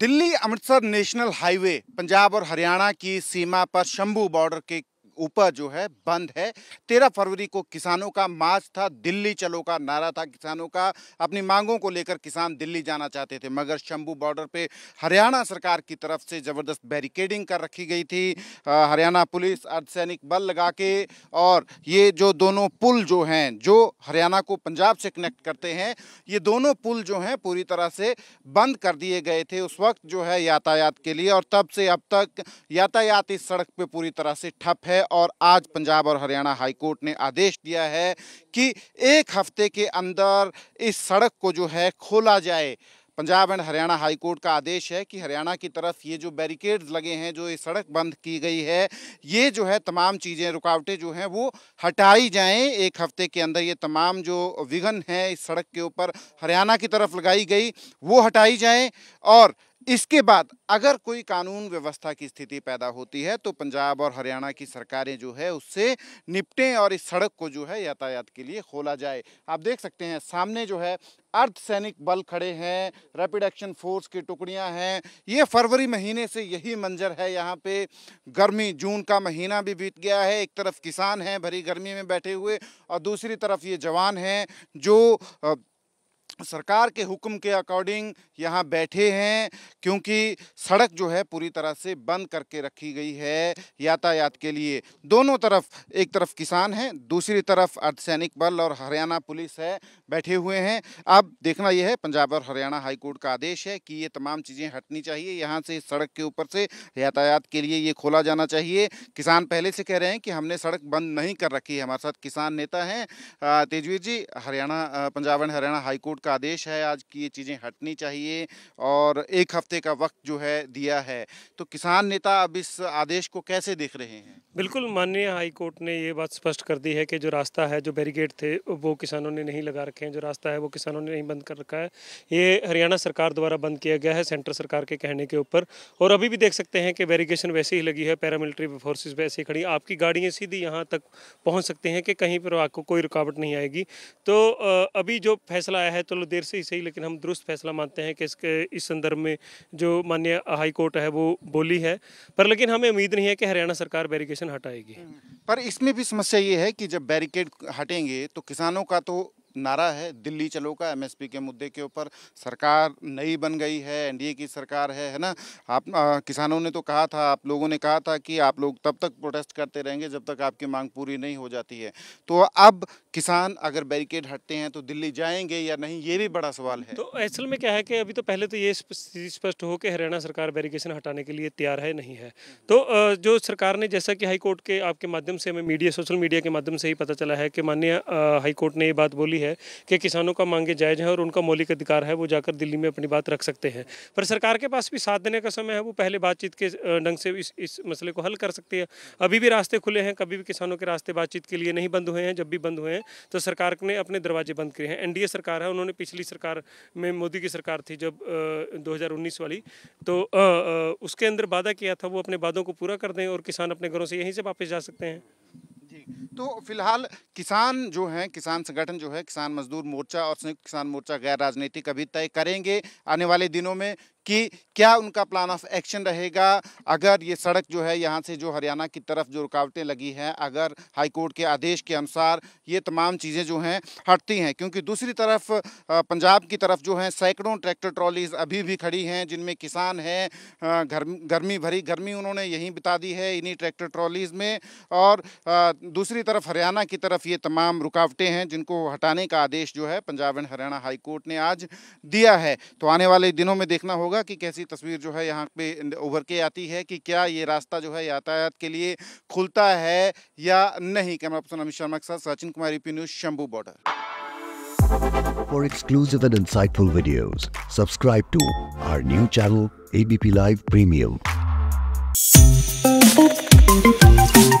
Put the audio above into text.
Delhi Amritsar national highway Punjab और हरियाणा की सीमा पर शंभू बॉर्डर के उपज जो है बंद है तेरह फरवरी को किसानों का मार्च था दिल्ली चलो का नारा था किसानों का अपनी मांगों को लेकर किसान दिल्ली जाना चाहते थे मगर शंभू बॉर्डर पे हरियाणा सरकार की तरफ से ज़बरदस्त बैरिकेडिंग कर रखी गई थी हरियाणा पुलिस अर्धसैनिक बल लगा के और ये जो दोनों पुल जो हैं जो हरियाणा को पंजाब से कनेक्ट करते हैं ये दोनों पुल जो हैं पूरी तरह से बंद कर दिए गए थे उस वक्त जो है यातायात के लिए और तब से अब तक यातायात इस सड़क पर पूरी तरह से ठप है और आज पंजाब और हरियाणा हाईकोर्ट ने आदेश दिया है कि एक हफ्ते के अंदर इस सड़क को जो है खोला जाए Punjab and Haryana high court का आदेश है कि हरियाणा की तरफ ये जो बैरिकेड्स लगे हैं जो ये सड़क बंद की गई है ये जो है तमाम चीज़ें रुकावटें जो हैं वो हटाई जाएं एक हफ्ते के अंदर ये तमाम जो विघन है इस सड़क के ऊपर हरियाणा की तरफ लगाई गई वो हटाई जाएं और इसके बाद अगर कोई कानून व्यवस्था की स्थिति पैदा होती है तो पंजाब और हरियाणा की सरकारें जो है उससे निपटें और इस सड़क को जो है यातायात के लिए खोला जाए आप देख सकते हैं सामने जो है अर्धसैनिक बल खड़े हैं रैपिड एक्शन फोर्स की टुकड़ियां हैं ये फरवरी महीने से यही मंजर है यहाँ पे गर्मी जून का महीना भी बीत गया है एक तरफ किसान हैं भरी गर्मी में बैठे हुए और दूसरी तरफ ये जवान हैं जो सरकार के हुक्म के अकॉर्डिंग यहाँ बैठे हैं क्योंकि सड़क जो है पूरी तरह से बंद करके रखी गई है यातायात के लिए दोनों तरफ एक तरफ किसान हैं दूसरी तरफ अर्धसैनिक बल और हरियाणा पुलिस है बैठे हुए हैं अब देखना यह है पंजाब और हरियाणा हाईकोर्ट का आदेश है कि ये तमाम चीज़ें हटनी चाहिए यहाँ से सड़क के ऊपर से यातायात के लिए ये खोला जाना चाहिए किसान पहले से कह रहे हैं कि हमने सड़क बंद नहीं कर रखी है हमारे साथ किसान नेता हैं तेजवीर जी हरियाणा पंजाब एंड हरियाणा हाईकोर्ट का आदेश है आज की ये चीज़ें हटनी चाहिए और एक हफ्ते का वक्त जो है दिया है तो किसान नेता अब इस आदेश को कैसे देख रहे हैं बिल्कुल माननीय कोर्ट ने ये बात स्पष्ट कर दी है कि जो रास्ता है जो बैरिगेड थे वो किसानों ने नहीं लगा रखे हैं जो रास्ता है वो किसानों ने नहीं बंद कर रखा है ये हरियाणा सरकार द्वारा बंद किया गया है सेंटर सरकार के कहने के ऊपर और अभी भी देख सकते हैं कि बैरिगेशन वैसे ही लगी है पैरामिलिट्री फोर्सेज वैसे ही खड़ी आपकी गाड़ियाँ सीधी यहाँ तक पहुँच सकते हैं कि कहीं पर आपको कोई रुकावट नहीं आएगी तो अभी जो फैसला आया है चलो तो देर से ही सही लेकिन हम दुरुस्त फैसला मानते हैं कि इसके इस संदर्भ में जो माननीय हाई कोर्ट है वो बोली है पर लेकिन हमें उम्मीद नहीं है कि हरियाणा सरकार बैरिकेशन हटाएगी पर इसमें भी समस्या ये है कि जब बैरिकेड हटेंगे तो किसानों का तो नारा है दिल्ली चलो का एमएसपी के मुद्दे के ऊपर सरकार नई बन गई है एनडीए की सरकार है है ना आप आ, किसानों ने तो कहा था आप लोगों ने कहा था कि आप लोग तब तक प्रोटेस्ट करते रहेंगे जब तक आपकी मांग पूरी नहीं हो जाती है तो अब किसान अगर बैरिकेड हटते हैं तो दिल्ली जाएंगे या नहीं ये भी बड़ा सवाल है तो असल में क्या है कि अभी तो पहले तो ये स्पष्ट हो कि हरियाणा सरकार बैरिकेशन हटाने के लिए तैयार है नहीं है तो जो सरकार ने जैसा कि हाई कोर्ट के आपके माध्यम से हमें मीडिया सोशल मीडिया के माध्यम से ही पता चला है कि माननीय हाई कोर्ट ने ये बात बोली है कि किसानों का मांगे जायज हैं और उनका मौलिक अधिकार है वो जाकर दिल्ली में अपनी बात रख सकते हैं पर सरकार के पास भी साथ देने का समय है वो पहले बातचीत के ढंग से इस इस मसले को हल कर सकती है अभी भी रास्ते खुले हैं कभी भी किसानों के रास्ते बातचीत के लिए नहीं बंद हुए हैं जब भी बंद हुए हैं है तो सरकार ने अपने दरवाजे बंद किए हैं एनडीए सरकार है उन्होंने पिछली सरकार में मोदी की सरकार थी जब दो वाली तो आ, आ, उसके अंदर वादा किया था वो अपने वादों को पूरा कर दें और किसान अपने घरों से यहीं से वापस जा सकते हैं जी तो फिलहाल किसान जो हैं किसान संगठन जो है किसान मजदूर मोर्चा और संयुक्त किसान मोर्चा गैर राजनीतिक अभी तय करेंगे आने वाले दिनों में कि क्या उनका प्लान ऑफ एक्शन रहेगा अगर ये सड़क जो है यहाँ से जो हरियाणा की तरफ जो रुकावटें लगी हैं अगर हाईकोर्ट के आदेश के अनुसार ये तमाम चीज़ें जो हैं हटती हैं क्योंकि दूसरी तरफ पंजाब की तरफ जो हैं सैकड़ों ट्रैक्टर ट्रॉलीज अभी भी खड़ी हैं जिनमें किसान हैं घर गर्मी भरी गर्मी उन्होंने यहीं बिता दी है इन्हीं ट्रैक्टर ट्रॉलीज़ में और दूसरी दूसरी तरफ हरियाणा की तरफ ये तमाम रुकावटें हैं जिनको हटाने का आदेश जो है Punjab and Haryana high court ने आज दिया है तो आने वाले दिनों में देखना होगा कि कैसी तस्वीर जो है यहाँ पे उभर के आती है कि क्या ये रास्ता जो है यातायात के लिए खुलता है या नहीं कैमरा पर्सन अमित शर्मा के साथ Sachin Kumar UP news Shambhu border For exclusive and insightful videos, subscribe to our new channel ABP Live Premium.